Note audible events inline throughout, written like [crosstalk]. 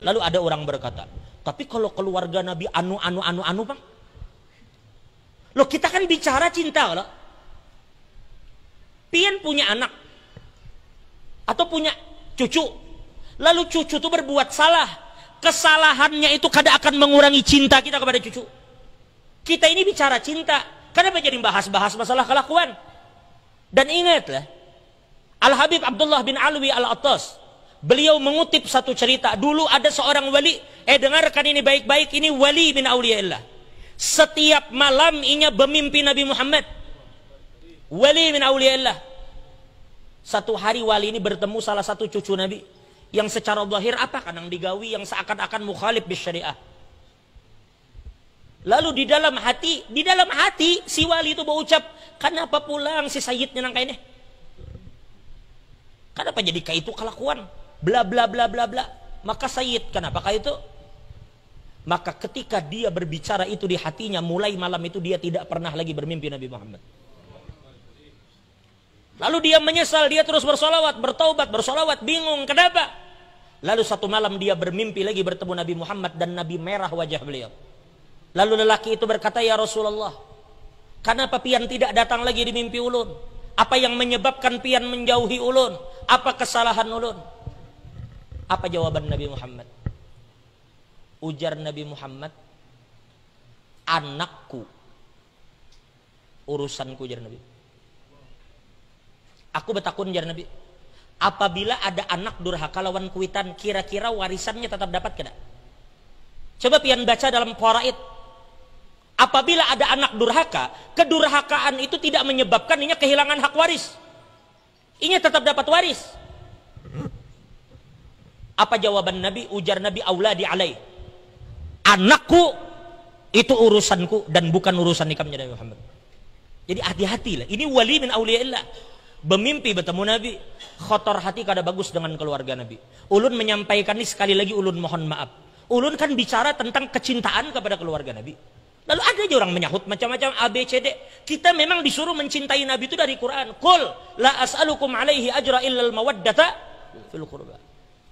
Lalu ada orang berkata, tapi kalau keluarga Nabi anu anu anu anu bang, lo kita kan bicara cinta lo, Pian punya anak atau punya cucu, lalu cucu itu berbuat salah, kesalahannya itu kada akan mengurangi cinta kita kepada cucu. Kita ini bicara cinta, kenapa jadi bahas-bahas masalah kelakuan? Dan ingatlah, Al Habib Abdullah bin Alwi Al Atas Beliau mengutip satu cerita. Dulu ada seorang wali. Eh dengarkan ini baik-baik. Ini wali bin Auliaillah. Setiap malam inya bermimpi Nabi Muhammad. Wali bin Auliaillah. Satu hari wali ini bertemu salah satu cucu Nabi. Yang secara zahir apa kanang digawi yang seakan-akan mukhalif syariah. Lalu di dalam hati, di dalam hati si wali itu berucap, kenapa pulang si Sayyidnya nangkainya? Kenapa jadi kayak itu kelakuan? bla bla bla bla bla maka Sayyid itu maka ketika dia berbicara itu di hatinya mulai malam itu dia tidak pernah lagi bermimpi Nabi Muhammad lalu dia menyesal dia terus bersolawat bertaubat bersolawat bingung kenapa lalu satu malam dia bermimpi lagi bertemu Nabi Muhammad dan Nabi merah wajah beliau lalu lelaki itu berkata ya Rasulullah kenapa pian tidak datang lagi di mimpi ulun apa yang menyebabkan pian menjauhi ulun apa kesalahan ulun apa jawaban Nabi Muhammad? Ujar Nabi Muhammad, anakku, urusanku ujar Nabi. Aku bertakun ujar Nabi. Apabila ada anak durhaka lawan kuitan, kira-kira warisannya tetap dapat tidak? Coba pian baca dalam Quraid. Apabila ada anak durhaka, kedurhakaan itu tidak menyebabkan ini kehilangan hak waris. Ini tetap dapat waris. Apa jawaban Nabi? Ujar Nabi di alai Anakku itu urusanku dan bukan urusan nikahnya Nabi Muhammad. Jadi hati-hatilah. Ini wali min auliyaillah. Bermimpi bertemu Nabi, kotor hati kada bagus dengan keluarga Nabi. Ulun menyampaikan ini sekali lagi ulun mohon maaf. Ulun kan bicara tentang kecintaan kepada keluarga Nabi. Lalu ada aja orang menyahut macam-macam A, B, C, D. Kita memang disuruh mencintai Nabi itu dari Quran. kul la as'alukum alaihi ajra illal mawaddata fil qurba.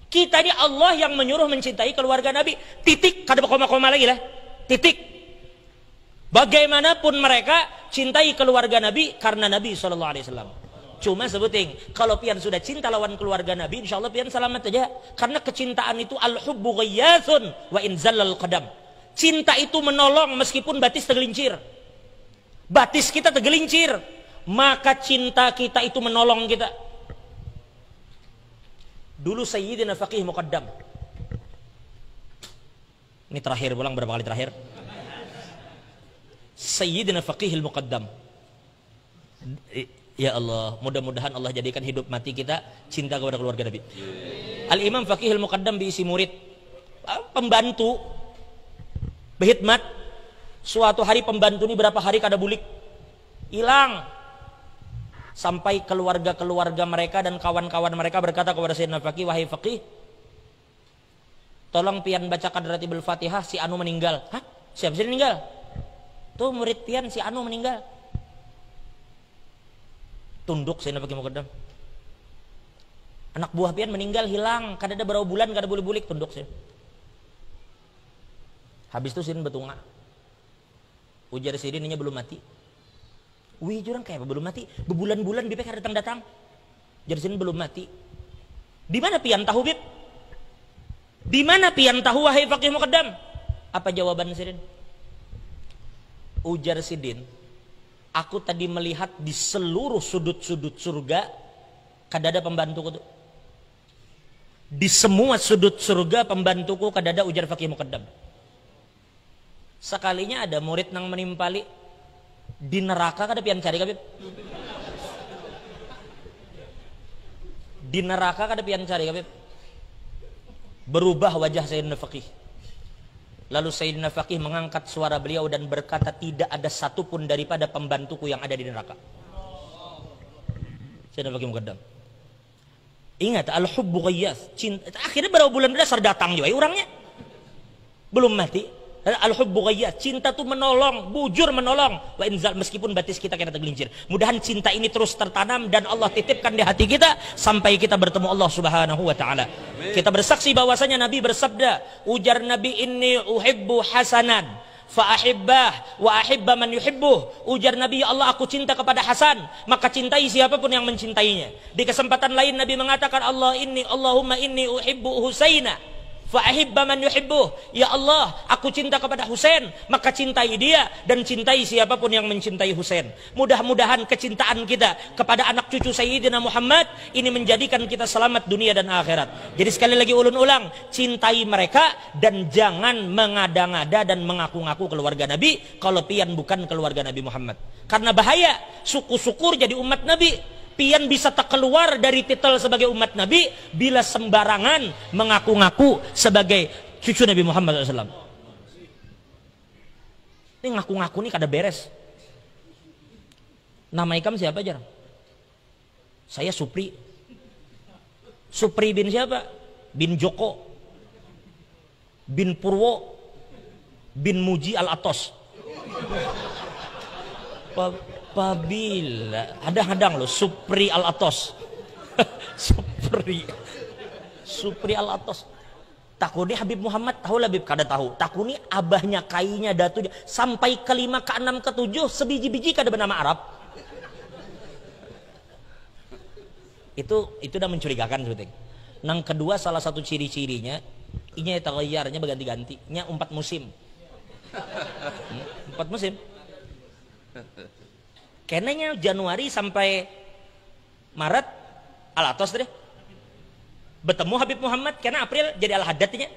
Kita ini Allah yang menyuruh mencintai keluarga Nabi. Titik, kada koma-koma lagi lah. Titik. Bagaimanapun mereka cintai keluarga Nabi karena Nabi Shallallahu Alaihi Wasallam. Cuma sebuting, kalau pian sudah cinta lawan keluarga Nabi, insya Allah pian selamat aja. Karena kecintaan itu al hubbu ghayasun wa inzalal qadam. Cinta itu menolong meskipun batis tergelincir. Batis kita tergelincir, maka cinta kita itu menolong kita. Dulu Sayyidina Faqih Muqaddam. Ini terakhir, pulang berapa kali terakhir? Sayyidina Faqih Muqaddam. Ya Allah, mudah-mudahan Allah jadikan hidup mati kita cinta kepada keluarga Nabi. Al-Imam Faqih Muqaddam diisi murid. Ah, pembantu. berkhidmat. Suatu hari pembantu ini berapa hari kada bulik. Hilang sampai keluarga-keluarga mereka dan kawan-kawan mereka berkata kepada Sayyidina Faqih wahai Faqih tolong pian bacakan ratibul fatihah si Anu meninggal Hah? siapa sih meninggal tuh murid pian si Anu meninggal tunduk Sayyidina Faqih Mokadam. anak buah pian meninggal hilang kada ada berapa bulan kada boleh bulik tunduk sih habis itu Sidin betunga ujar ini belum mati Wih jurang kayak belum mati. bebulan bulan Bib datang-datang. Jadi belum mati. Di mana pian tahu Bib? Di mana pian tahu wahai fakih mukaddam? Apa jawaban Sidin? Ujar Sidin, aku tadi melihat di seluruh sudut-sudut surga kadada pembantuku tuh. Di semua sudut surga pembantuku kadada ujar fakih mukaddam. Sekalinya ada murid nang menimpali di neraka kada pian cari kabib di neraka kada pian cari kabib berubah wajah Sayyidina Faqih lalu Sayyidina Faqih mengangkat suara beliau dan berkata tidak ada satupun daripada pembantuku yang ada di neraka Sayyidina Faqih mengedam ingat al-hubbu ghayyas akhirnya berapa bulan dasar datang juga ya orangnya belum mati Eh, al-hubbu Cinta tuh menolong, bujur menolong. Wa inzal meskipun batis kita kena tergelincir. Mudahan cinta ini terus tertanam dan Allah titipkan di hati kita sampai kita bertemu Allah Subhanahu wa taala. Kita bersaksi bahwasanya Nabi bersabda, ujar Nabi ini uhibbu hasanan ahibbah wa ahibba man yuhibbuh. Ujar Nabi, ya Allah aku cinta kepada Hasan, maka cintai siapapun yang mencintainya. Di kesempatan lain Nabi mengatakan, Allah ini Allahumma inni uhibbu Husaina Fa'ahibba man yuhibbuh. Ya Allah, aku cinta kepada Husain, maka cintai dia dan cintai siapapun yang mencintai Husain. Mudah-mudahan kecintaan kita kepada anak cucu Sayyidina Muhammad ini menjadikan kita selamat dunia dan akhirat. Jadi sekali lagi ulun-ulang, cintai mereka dan jangan mengada-ngada dan mengaku-ngaku keluarga Nabi kalau pian bukan keluarga Nabi Muhammad. Karena bahaya, suku-sukur jadi umat Nabi pian bisa tak keluar dari titel sebagai umat Nabi bila sembarangan mengaku-ngaku sebagai cucu Nabi Muhammad SAW. Ini ngaku-ngaku nih kada beres. Nama ikam siapa jarang? Saya Supri. Supri bin siapa? Bin Joko. Bin Purwo. Bin Muji Al-Atos apabila ada hadang loh Supri Al Atos [laughs] Supri Supri Al Atos takuni Habib Muhammad tahu lah Habib kada tahu takuni abahnya kainya datu sampai kelima ke enam ke tujuh sebiji-biji kada bernama Arab itu itu udah mencurigakan sebetulnya nang kedua salah satu ciri-cirinya inya layarnya ya berganti-ganti nya empat musim hmm, empat musim Kenanya Januari sampai Maret al atas deh. Bertemu Habib Muhammad karena April jadi al hadatnya.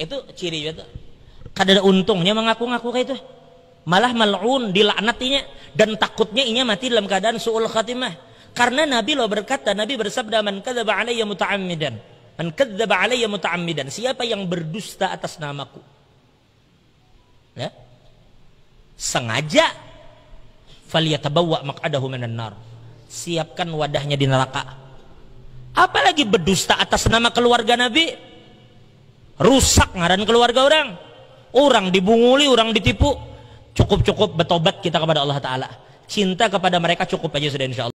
Itu ciri itu. Kada untungnya mengaku-ngaku kayak itu. Malah mal'un dilaknatinya dan takutnya inya mati dalam keadaan suul khatimah. Karena Nabi lo berkata, Nabi bersabda man kadzdzaba alayya muta'ammidan. Man kadzdzaba alayya muta'ammidan. Siapa yang berdusta atas namaku? Ya? Sengaja falyatabawwa maq'adahu minan nar. Siapkan wadahnya di neraka. Apalagi berdusta atas nama keluarga Nabi. Rusak ngaran keluarga orang. Orang dibunguli, orang ditipu. Cukup-cukup bertobat kita kepada Allah Ta'ala. Cinta kepada mereka cukup aja sudah insya Allah.